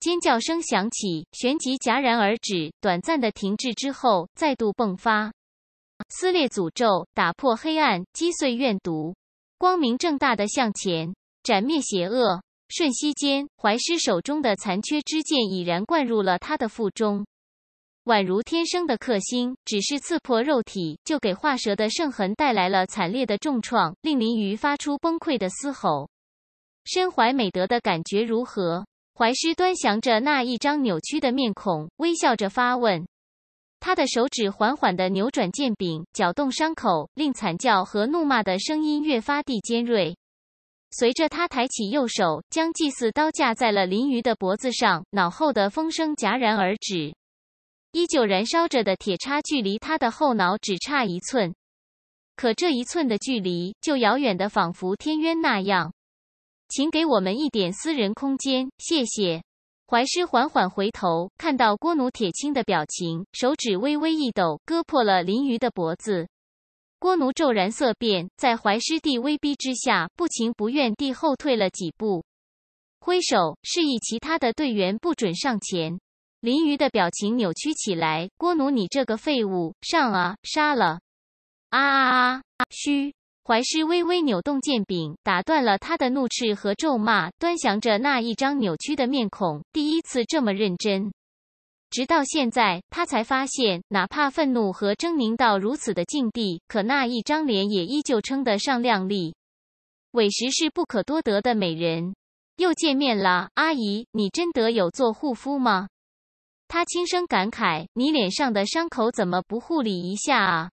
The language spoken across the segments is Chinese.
尖叫声响起，旋即戛然而止。短暂的停滞之后，再度迸发，撕裂诅咒，打破黑暗，击碎怨毒，光明正大的向前，斩灭邪恶。瞬息间，怀师手中的残缺之剑已然灌入了他的腹中，宛如天生的克星。只是刺破肉体，就给化蛇的圣痕带来了惨烈的重创，令林鱼发出崩溃的嘶吼。身怀美德的感觉如何？怀师端详着那一张扭曲的面孔，微笑着发问。他的手指缓缓地扭转剑柄，搅动伤口，令惨叫和怒骂的声音越发地尖锐。随着他抬起右手，将祭祀刀架在了林鱼的脖子上，脑后的风声戛然而止。依旧燃烧着的铁叉，距离他的后脑只差一寸，可这一寸的距离，就遥远的仿佛天渊那样。请给我们一点私人空间，谢谢。怀师缓缓回头，看到郭奴铁青的表情，手指微微一抖，割破了林鱼的脖子。郭奴骤然色变，在怀师弟威逼之下，不情不愿地后退了几步，挥手示意其他的队员不准上前。林鱼的表情扭曲起来：“郭奴，你这个废物，上啊，杀了！”啊！嘘。怀师微微扭动剑柄，打断了他的怒斥和咒骂，端详着那一张扭曲的面孔，第一次这么认真。直到现在，他才发现，哪怕愤怒和狰狞到如此的境地，可那一张脸也依旧称得上靓丽，委实是不可多得的美人。又见面了，阿姨，你真的有做护肤吗？他轻声感慨：“你脸上的伤口怎么不护理一下啊？”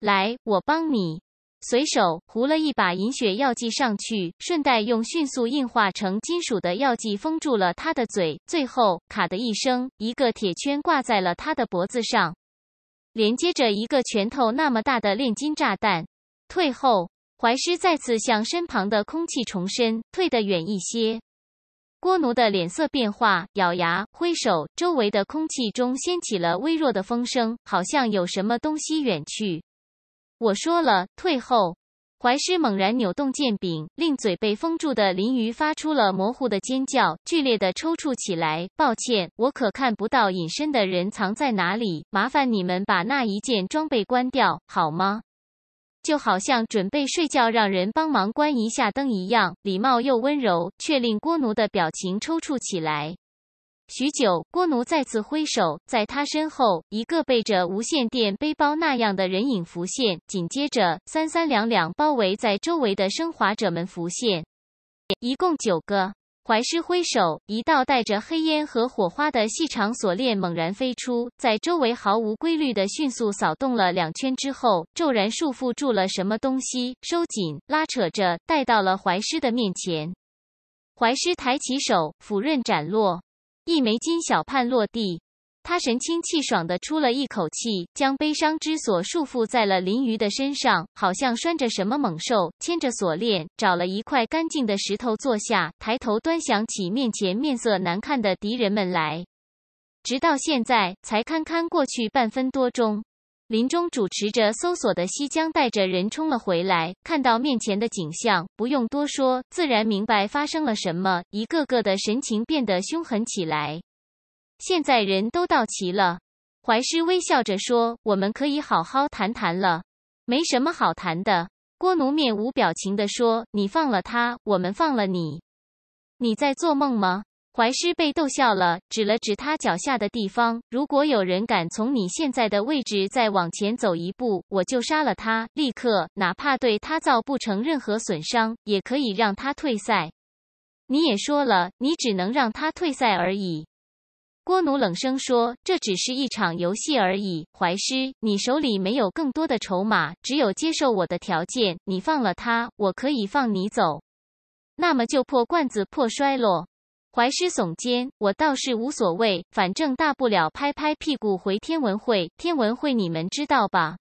来，我帮你。随手糊了一把银血药剂上去，顺带用迅速硬化成金属的药剂封住了他的嘴。最后，咔的一声，一个铁圈挂在了他的脖子上，连接着一个拳头那么大的炼金炸弹。退后，怀师再次向身旁的空气重申：“退得远一些。”郭奴的脸色变化，咬牙挥手，周围的空气中掀起了微弱的风声，好像有什么东西远去。我说了，退后！怀师猛然扭动剑柄，令嘴被封住的林鱼发出了模糊的尖叫，剧烈的抽搐起来。抱歉，我可看不到隐身的人藏在哪里，麻烦你们把那一件装备关掉好吗？就好像准备睡觉让人帮忙关一下灯一样，礼貌又温柔，却令郭奴的表情抽搐起来。许久，郭奴再次挥手，在他身后，一个背着无线电背包那样的人影浮现。紧接着，三三两两包围在周围的升华者们浮现，一共九个。怀师挥手，一道带着黑烟和火花的细长锁链猛然飞出，在周围毫无规律的迅速扫动了两圈之后，骤然束缚住了什么东西，收紧，拉扯着带到了怀师的面前。怀师抬起手，斧刃斩落。一枚金小判落地，他神清气爽地出了一口气，将悲伤之所束缚在了林鱼的身上，好像拴着什么猛兽，牵着锁链。找了一块干净的石头坐下，抬头端详起面前面色难看的敌人们来，直到现在才堪堪过去半分多钟。林中主持着搜索的西江带着人冲了回来，看到面前的景象，不用多说，自然明白发生了什么，一个个的神情变得凶狠起来。现在人都到齐了，怀师微笑着说：“我们可以好好谈谈了。”“没什么好谈的。”郭奴面无表情地说：“你放了他，我们放了你。你在做梦吗？”怀师被逗笑了，指了指他脚下的地方。如果有人敢从你现在的位置再往前走一步，我就杀了他，立刻，哪怕对他造不成任何损伤，也可以让他退赛。你也说了，你只能让他退赛而已。郭奴冷声说：“这只是一场游戏而已，怀师，你手里没有更多的筹码，只有接受我的条件，你放了他，我可以放你走。那么就破罐子破摔喽。”怀师耸肩，我倒是无所谓，反正大不了拍拍屁股回天文会。天文会你们知道吧？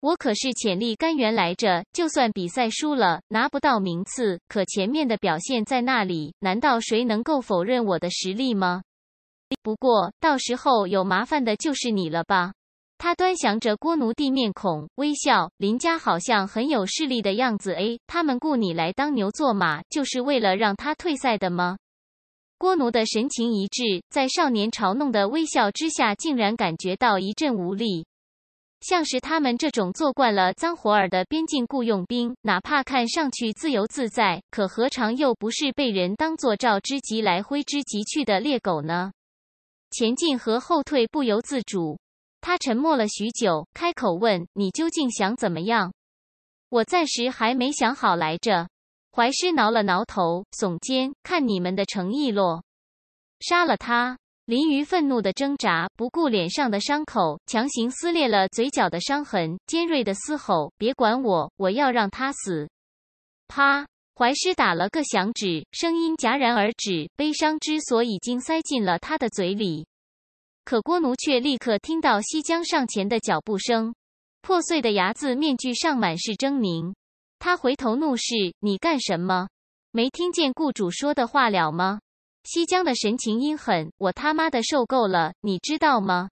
我可是潜力干员来着，就算比赛输了，拿不到名次，可前面的表现在那里，难道谁能够否认我的实力吗？不过到时候有麻烦的就是你了吧？他端详着郭奴地面孔，微笑。林家好像很有势力的样子，诶，他们雇你来当牛做马，就是为了让他退赛的吗？郭奴的神情一滞，在少年嘲弄的微笑之下，竟然感觉到一阵无力。像是他们这种做惯了脏活儿的边境雇佣兵，哪怕看上去自由自在，可何尝又不是被人当做召之即来、挥之即去的猎狗呢？前进和后退不由自主。他沉默了许久，开口问：“你究竟想怎么样？”“我暂时还没想好来着。”怀师挠了挠头，耸肩，看你们的诚意咯。杀了他！林鱼愤怒的挣扎，不顾脸上的伤口，强行撕裂了嘴角的伤痕，尖锐的嘶吼：“别管我，我要让他死！”啪！怀师打了个响指，声音戛然而止。悲伤之所以已经塞进了他的嘴里，可郭奴却立刻听到西江上前的脚步声。破碎的牙子面具上满是狰狞。他回头怒视：“你干什么？没听见雇主说的话了吗？”西江的神情阴狠：“我他妈的受够了，你知道吗？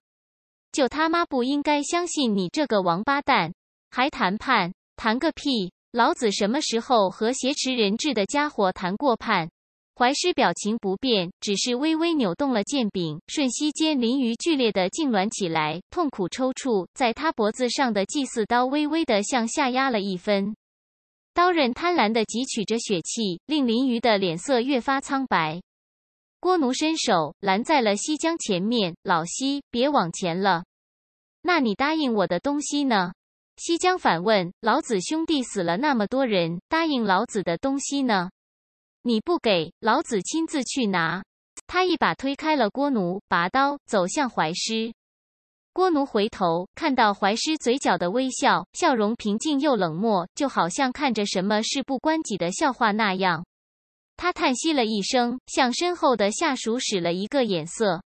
就他妈不应该相信你这个王八蛋，还谈判？谈个屁！老子什么时候和挟持人质的家伙谈过判？”怀师表情不变，只是微微扭动了剑柄，瞬息间，林鱼剧烈的痉挛起来，痛苦抽搐，在他脖子上的祭祀刀微微的向下压了一分。刀刃贪婪地汲取着血气，令林鱼的脸色越发苍白。郭奴伸手拦在了西江前面：“老西，别往前了。”“那你答应我的东西呢？”西江反问。“老子兄弟死了那么多人，答应老子的东西呢？你不给，老子亲自去拿。”他一把推开了郭奴，拔刀走向怀师。郭奴回头看到怀师嘴角的微笑，笑容平静又冷漠，就好像看着什么事不关己的笑话那样。他叹息了一声，向身后的下属使了一个眼色，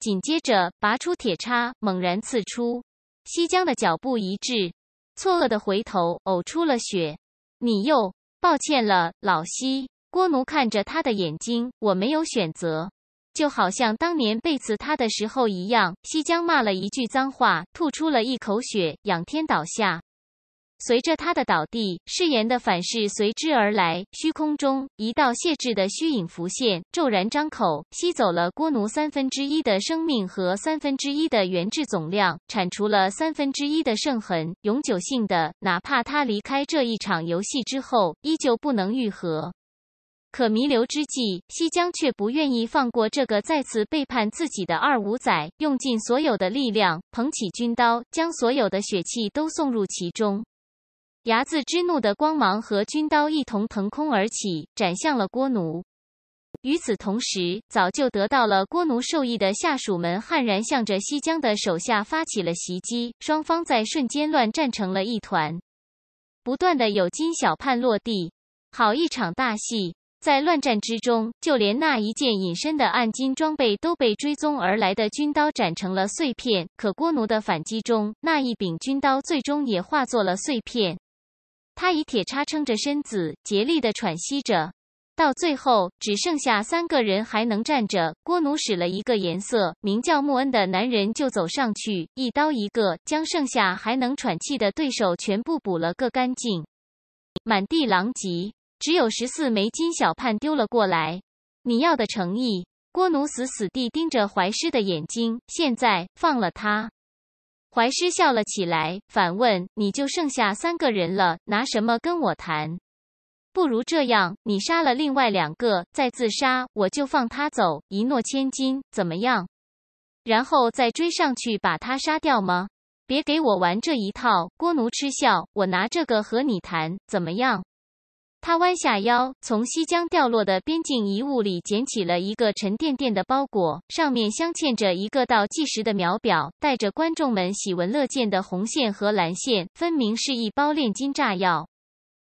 紧接着拔出铁叉，猛然刺出。西江的脚步一滞，错愕的回头，呕出了血。你又抱歉了，老西。郭奴看着他的眼睛，我没有选择。就好像当年背刺他的时候一样，西江骂了一句脏话，吐出了一口血，仰天倒下。随着他的倒地，誓言的反噬随之而来。虚空中一道谢制的虚影浮现，骤然张口，吸走了郭奴三分之一的生命和三分之一的元质总量，铲除了三分之一的圣痕，永久性的，哪怕他离开这一场游戏之后，依旧不能愈合。可弥留之际，西江却不愿意放过这个再次背叛自己的二五仔，用尽所有的力量，捧起军刀，将所有的血气都送入其中。睚子之怒的光芒和军刀一同腾空而起，斩向了郭奴。与此同时，早就得到了郭奴授意的下属们悍然向着西江的手下发起了袭击，双方在瞬间乱战成了一团，不断的有金小盼落地，好一场大戏。在乱战之中，就连那一件隐身的暗金装备都被追踪而来的军刀斩成了碎片。可郭奴的反击中，那一柄军刀最终也化作了碎片。他以铁叉撑着身子，竭力地喘息着。到最后，只剩下三个人还能站着。郭奴使了一个颜色，名叫穆恩的男人就走上去，一刀一个，将剩下还能喘气的对手全部补了个干净，满地狼藉。只有十四枚金小判丢了过来。你要的诚意，郭奴死死地盯着怀师的眼睛。现在放了他。怀师笑了起来，反问：“你就剩下三个人了，拿什么跟我谈？不如这样，你杀了另外两个，再自杀，我就放他走。一诺千金，怎么样？然后再追上去把他杀掉吗？别给我玩这一套。”郭奴嗤笑：“我拿这个和你谈，怎么样？”他弯下腰，从西江掉落的边境遗物里捡起了一个沉甸甸的包裹，上面镶嵌着一个倒计时的秒表，带着观众们喜闻乐见的红线和蓝线，分明是一包炼金炸药。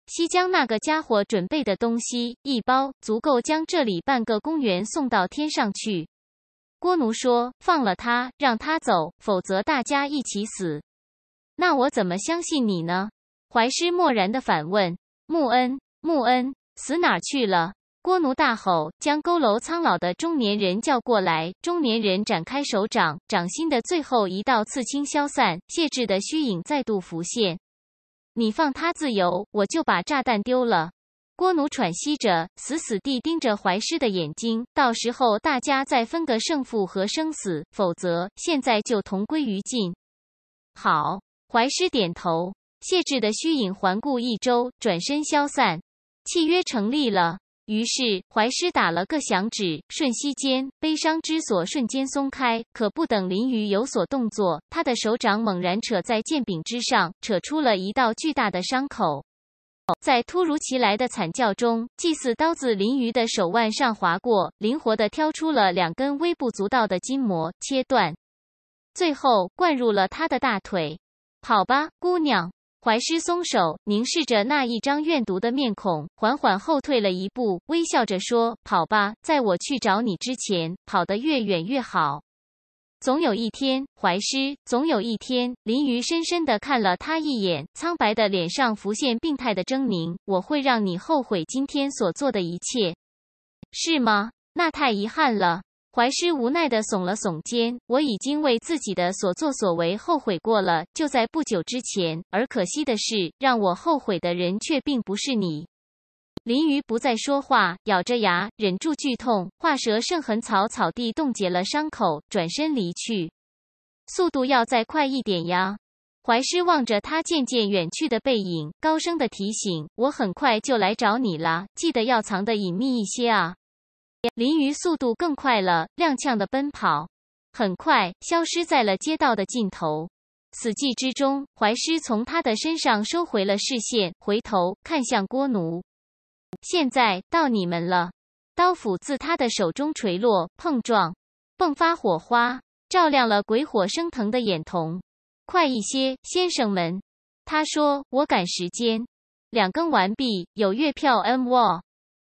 西江那个家伙准备的东西，一包足够将这里半个公园送到天上去。郭奴说：“放了他，让他走，否则大家一起死。”那我怎么相信你呢？怀师漠然的反问穆恩。穆恩死哪儿去了？郭奴大吼，将佝偻苍老的中年人叫过来。中年人展开手掌，掌心的最后一道刺青消散，谢志的虚影再度浮现。你放他自由，我就把炸弹丢了。郭奴喘息着，死死地盯着怀师的眼睛。到时候大家再分个胜负和生死，否则现在就同归于尽。好，怀师点头。谢志的虚影环顾一周，转身消散。契约成立了，于是怀师打了个响指，瞬息间悲伤之锁瞬间松开。可不等林鱼有所动作，他的手掌猛然扯在剑柄之上，扯出了一道巨大的伤口。在突如其来的惨叫中，祭祀刀子林鱼的手腕上划过，灵活的挑出了两根微不足道的筋膜，切断，最后灌入了他的大腿。好吧，姑娘。怀师松手，凝视着那一张怨毒的面孔，缓缓后退了一步，微笑着说：“跑吧，在我去找你之前，跑得越远越好。总有一天，怀师，总有一天。”林瑜深深的看了他一眼，苍白的脸上浮现病态的狰狞：“我会让你后悔今天所做的一切，是吗？那太遗憾了。”怀师无奈地耸了耸肩，我已经为自己的所作所为后悔过了，就在不久之前。而可惜的是，让我后悔的人却并不是你。林鱼不再说话，咬着牙忍住剧痛，画蛇圣痕草草地冻结了伤口，转身离去。速度要再快一点呀！怀师望着他渐渐远去的背影，高声的提醒：“我很快就来找你了，记得要藏得隐秘一些啊！”林鱼速度更快了，踉跄的奔跑，很快消失在了街道的尽头。死寂之中，怀师从他的身上收回了视线，回头看向郭奴。现在到你们了。刀斧自他的手中垂落，碰撞，迸发火花，照亮了鬼火升腾的眼瞳。快一些，先生们。他说：“我赶时间。”两更完毕，有月票 m 我。